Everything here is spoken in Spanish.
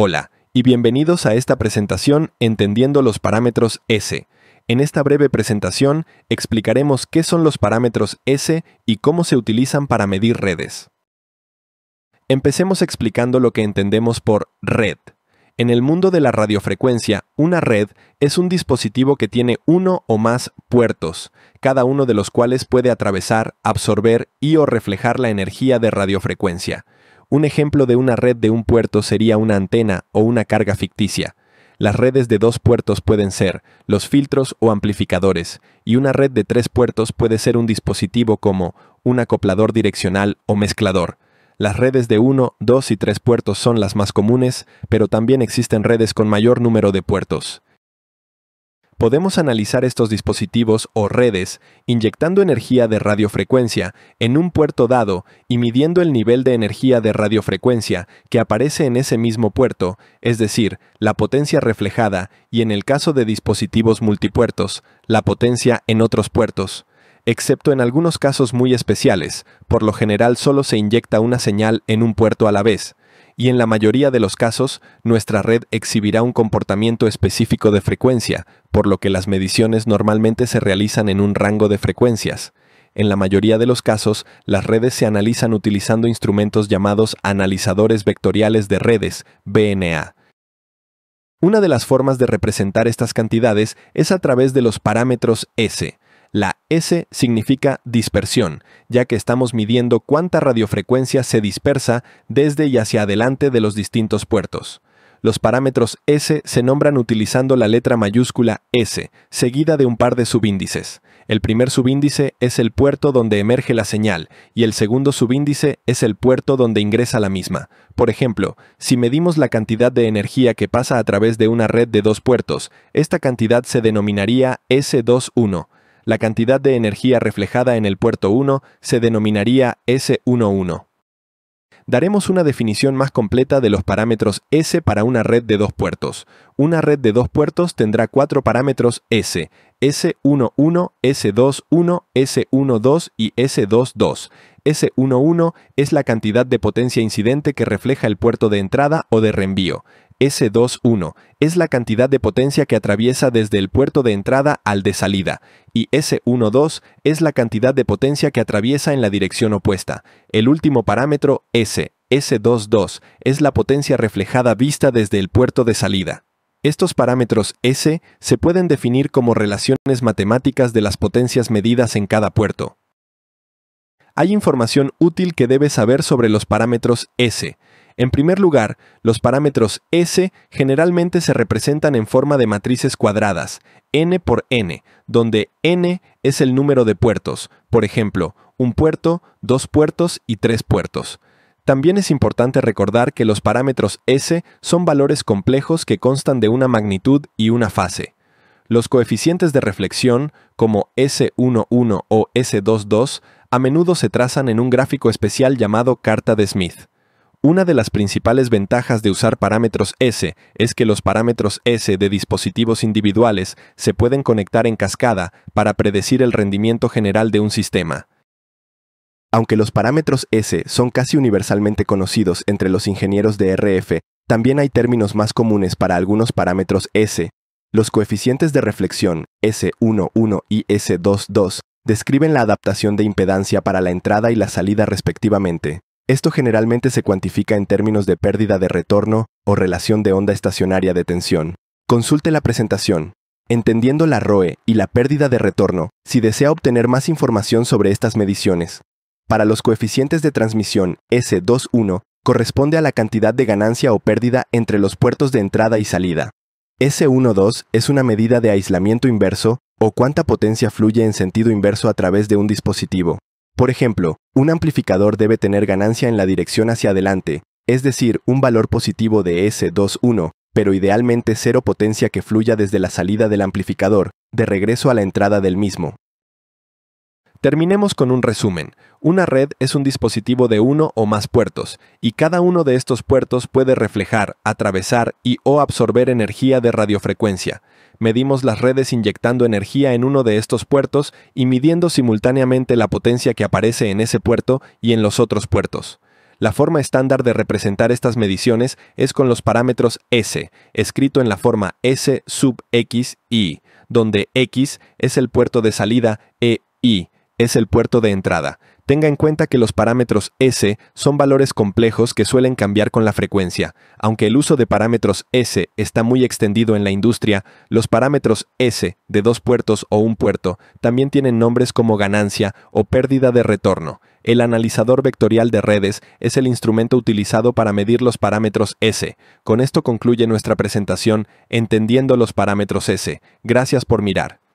Hola y bienvenidos a esta presentación Entendiendo los parámetros S. En esta breve presentación explicaremos qué son los parámetros S y cómo se utilizan para medir redes. Empecemos explicando lo que entendemos por red. En el mundo de la radiofrecuencia, una red es un dispositivo que tiene uno o más puertos, cada uno de los cuales puede atravesar, absorber y o reflejar la energía de radiofrecuencia. Un ejemplo de una red de un puerto sería una antena o una carga ficticia. Las redes de dos puertos pueden ser los filtros o amplificadores, y una red de tres puertos puede ser un dispositivo como un acoplador direccional o mezclador. Las redes de 1, 2 y tres puertos son las más comunes, pero también existen redes con mayor número de puertos podemos analizar estos dispositivos o redes inyectando energía de radiofrecuencia en un puerto dado y midiendo el nivel de energía de radiofrecuencia que aparece en ese mismo puerto, es decir, la potencia reflejada y en el caso de dispositivos multipuertos, la potencia en otros puertos. Excepto en algunos casos muy especiales, por lo general solo se inyecta una señal en un puerto a la vez, y en la mayoría de los casos nuestra red exhibirá un comportamiento específico de frecuencia, por lo que las mediciones normalmente se realizan en un rango de frecuencias. En la mayoría de los casos, las redes se analizan utilizando instrumentos llamados analizadores vectoriales de redes, BNA. Una de las formas de representar estas cantidades es a través de los parámetros S, la S significa dispersión, ya que estamos midiendo cuánta radiofrecuencia se dispersa desde y hacia adelante de los distintos puertos. Los parámetros S se nombran utilizando la letra mayúscula S, seguida de un par de subíndices. El primer subíndice es el puerto donde emerge la señal y el segundo subíndice es el puerto donde ingresa la misma. Por ejemplo, si medimos la cantidad de energía que pasa a través de una red de dos puertos, esta cantidad se denominaría S21 la cantidad de energía reflejada en el puerto 1 se denominaría S11. Daremos una definición más completa de los parámetros S para una red de dos puertos. Una red de dos puertos tendrá cuatro parámetros S, S11, S21, S12 y S22. S11 es la cantidad de potencia incidente que refleja el puerto de entrada o de reenvío. S21 es la cantidad de potencia que atraviesa desde el puerto de entrada al de salida, y S12 es la cantidad de potencia que atraviesa en la dirección opuesta. El último parámetro, S, S22, es la potencia reflejada vista desde el puerto de salida. Estos parámetros S se pueden definir como relaciones matemáticas de las potencias medidas en cada puerto. Hay información útil que debes saber sobre los parámetros S, en primer lugar, los parámetros S generalmente se representan en forma de matrices cuadradas, n por n, donde n es el número de puertos, por ejemplo, un puerto, dos puertos y tres puertos. También es importante recordar que los parámetros S son valores complejos que constan de una magnitud y una fase. Los coeficientes de reflexión, como S11 o S22, a menudo se trazan en un gráfico especial llamado carta de Smith. Una de las principales ventajas de usar parámetros S es que los parámetros S de dispositivos individuales se pueden conectar en cascada para predecir el rendimiento general de un sistema. Aunque los parámetros S son casi universalmente conocidos entre los ingenieros de RF, también hay términos más comunes para algunos parámetros S. Los coeficientes de reflexión S11 y S22 describen la adaptación de impedancia para la entrada y la salida respectivamente. Esto generalmente se cuantifica en términos de pérdida de retorno o relación de onda estacionaria de tensión. Consulte la presentación. Entendiendo la ROE y la pérdida de retorno, si desea obtener más información sobre estas mediciones. Para los coeficientes de transmisión S21, corresponde a la cantidad de ganancia o pérdida entre los puertos de entrada y salida. S12 es una medida de aislamiento inverso o cuánta potencia fluye en sentido inverso a través de un dispositivo. Por ejemplo, un amplificador debe tener ganancia en la dirección hacia adelante, es decir, un valor positivo de S21, pero idealmente cero potencia que fluya desde la salida del amplificador, de regreso a la entrada del mismo. Terminemos con un resumen. Una red es un dispositivo de uno o más puertos, y cada uno de estos puertos puede reflejar, atravesar y o absorber energía de radiofrecuencia. Medimos las redes inyectando energía en uno de estos puertos y midiendo simultáneamente la potencia que aparece en ese puerto y en los otros puertos. La forma estándar de representar estas mediciones es con los parámetros S, escrito en la forma S sub X y, donde X es el puerto de salida E I es el puerto de entrada. Tenga en cuenta que los parámetros S son valores complejos que suelen cambiar con la frecuencia. Aunque el uso de parámetros S está muy extendido en la industria, los parámetros S de dos puertos o un puerto también tienen nombres como ganancia o pérdida de retorno. El analizador vectorial de redes es el instrumento utilizado para medir los parámetros S. Con esto concluye nuestra presentación Entendiendo los parámetros S. Gracias por mirar.